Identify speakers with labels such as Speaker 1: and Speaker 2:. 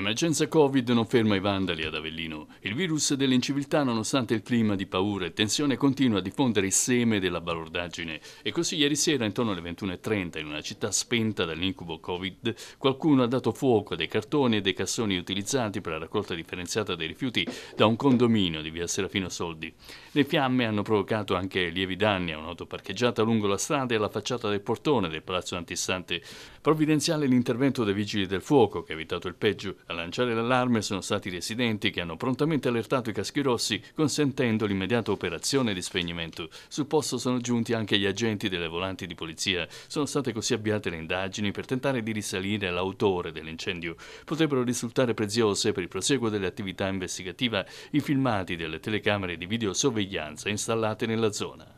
Speaker 1: L'emergenza Covid non ferma i vandali ad Avellino. Il virus dell'inciviltà, nonostante il clima di paura e tensione, continua a diffondere il seme della balordaggine. E così ieri sera, intorno alle 21.30, in una città spenta dall'incubo Covid, qualcuno ha dato fuoco a dei cartoni e dei cassoni utilizzati per la raccolta differenziata dei rifiuti da un condominio di via Serafino Soldi. Le fiamme hanno provocato anche lievi danni a un'auto parcheggiata lungo la strada e alla facciata del portone del palazzo antistante. Provvidenziale l'intervento dei vigili del fuoco, che ha evitato il peggio a lanciare l'allarme sono stati i residenti che hanno prontamente allertato i caschi rossi, consentendo l'immediata operazione di spegnimento. Sul posto sono giunti anche gli agenti delle volanti di polizia. Sono state così avviate le indagini per tentare di risalire all'autore dell'incendio. Potrebbero risultare preziose per il proseguo dell'attività investigativa i filmati delle telecamere di videosorveglianza installate nella zona.